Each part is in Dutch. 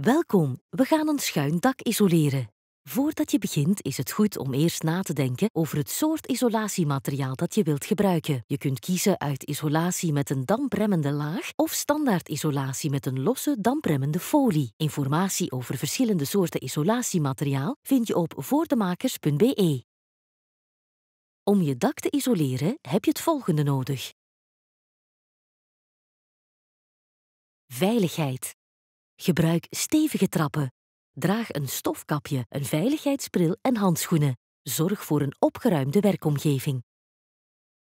Welkom, we gaan een schuin dak isoleren. Voordat je begint is het goed om eerst na te denken over het soort isolatiemateriaal dat je wilt gebruiken. Je kunt kiezen uit isolatie met een dampremmende laag of standaard isolatie met een losse dampremmende folie. Informatie over verschillende soorten isolatiemateriaal vind je op voordemakers.be. Om je dak te isoleren heb je het volgende nodig. Veiligheid. Gebruik stevige trappen. Draag een stofkapje, een veiligheidsbril en handschoenen. Zorg voor een opgeruimde werkomgeving.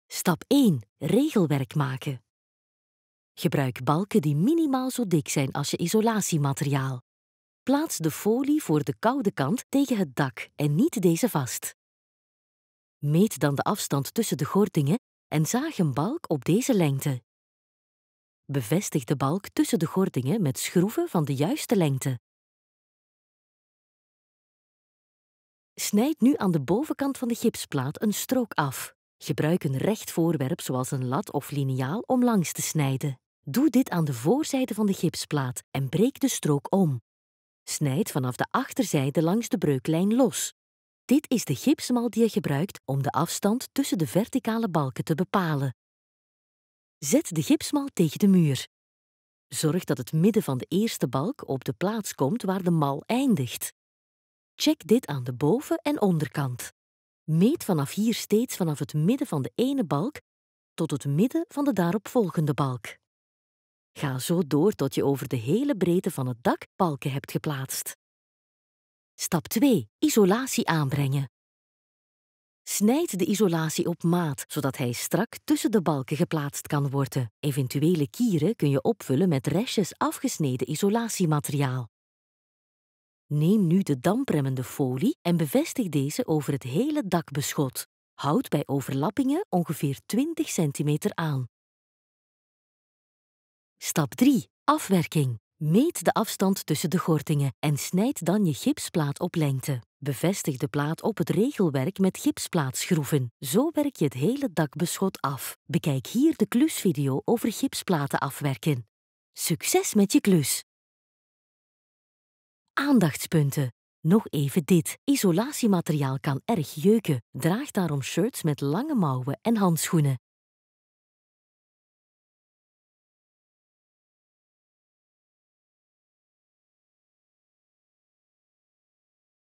Stap 1. Regelwerk maken. Gebruik balken die minimaal zo dik zijn als je isolatiemateriaal. Plaats de folie voor de koude kant tegen het dak en niet deze vast. Meet dan de afstand tussen de gortingen en zaag een balk op deze lengte. Bevestig de balk tussen de gordingen met schroeven van de juiste lengte. Snijd nu aan de bovenkant van de gipsplaat een strook af. Gebruik een recht voorwerp zoals een lat of liniaal om langs te snijden. Doe dit aan de voorzijde van de gipsplaat en breek de strook om. Snijd vanaf de achterzijde langs de breuklijn los. Dit is de gipsmal die je gebruikt om de afstand tussen de verticale balken te bepalen. Zet de gipsmal tegen de muur. Zorg dat het midden van de eerste balk op de plaats komt waar de mal eindigt. Check dit aan de boven- en onderkant. Meet vanaf hier steeds vanaf het midden van de ene balk tot het midden van de daaropvolgende balk. Ga zo door tot je over de hele breedte van het dak balken hebt geplaatst. Stap 2. Isolatie aanbrengen. Snijd de isolatie op maat, zodat hij strak tussen de balken geplaatst kan worden. Eventuele kieren kun je opvullen met restjes afgesneden isolatiemateriaal. Neem nu de dampremmende folie en bevestig deze over het hele dakbeschot. Houd bij overlappingen ongeveer 20 cm aan. Stap 3. Afwerking. Meet de afstand tussen de gortingen en snijd dan je gipsplaat op lengte. Bevestig de plaat op het regelwerk met gipsplaatschroeven. Zo werk je het hele dakbeschot af. Bekijk hier de klusvideo over gipsplaten afwerken. Succes met je klus! Aandachtspunten. Nog even dit. Isolatiemateriaal kan erg jeuken. Draag daarom shirts met lange mouwen en handschoenen.